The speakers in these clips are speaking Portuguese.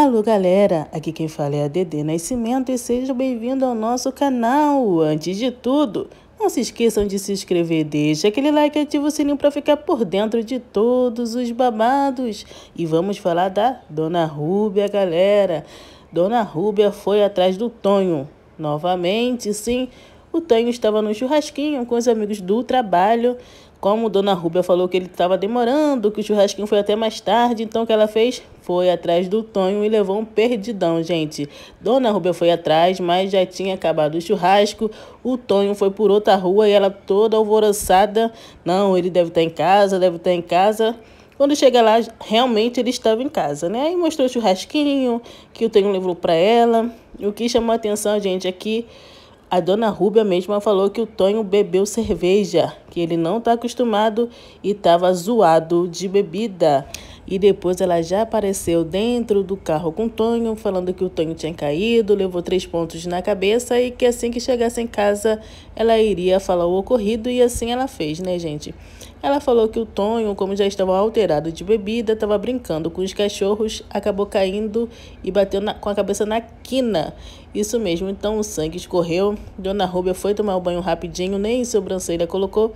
Alô galera, aqui quem fala é a Dedê Nascimento e sejam bem-vindos ao nosso canal. Antes de tudo, não se esqueçam de se inscrever, deixa aquele like e ativa o sininho para ficar por dentro de todos os babados. E vamos falar da Dona Rúbia, galera. Dona Rúbia foi atrás do Tonho. Novamente, sim, o Tonho estava no churrasquinho com os amigos do trabalho. Como Dona Rúbia falou que ele estava demorando, que o churrasquinho foi até mais tarde, então o que ela fez? foi atrás do Tonho e levou um perdidão, gente. Dona Rubia foi atrás, mas já tinha acabado o churrasco. O Tonho foi por outra rua e ela toda alvoroçada. Não, ele deve estar tá em casa, deve estar tá em casa. Quando chega lá, realmente ele estava em casa, né? Aí mostrou o churrasquinho que o Tonho levou para ela. E o que chamou a atenção, gente, é que a dona Rúbia mesma falou que o Tonho bebeu cerveja, que ele não está acostumado e estava zoado de bebida e depois ela já apareceu dentro do carro com o Tonho, falando que o Tonho tinha caído, levou três pontos na cabeça e que assim que chegasse em casa ela iria falar o ocorrido e assim ela fez, né, gente? Ela falou que o Tonho, como já estava alterado de bebida, estava brincando com os cachorros, acabou caindo e bateu na, com a cabeça na quina. Isso mesmo, então o sangue escorreu. Dona Rúbia foi tomar o banho rapidinho, nem sobrancelha colocou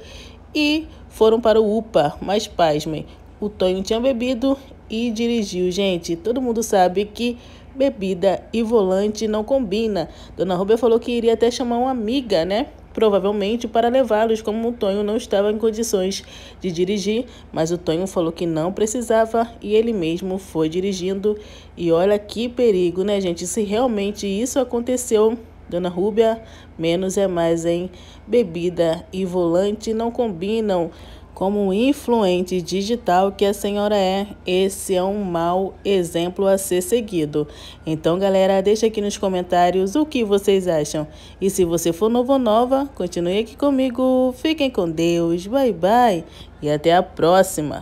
e foram para o UPA. Mas pasmem, o Tonho tinha bebido e dirigiu. Gente, todo mundo sabe que bebida e volante não combina. Dona Rubia falou que iria até chamar uma amiga, né? Provavelmente para levá-los, como o Tonho não estava em condições de dirigir, mas o Tonho falou que não precisava e ele mesmo foi dirigindo. E olha que perigo, né, gente? Se realmente isso aconteceu, Dona Rúbia, menos é mais, hein? Bebida e volante não combinam como um influente digital que a senhora é, esse é um mau exemplo a ser seguido. Então, galera, deixa aqui nos comentários o que vocês acham. E se você for novo ou nova, continue aqui comigo. Fiquem com Deus. Bye, bye. E até a próxima.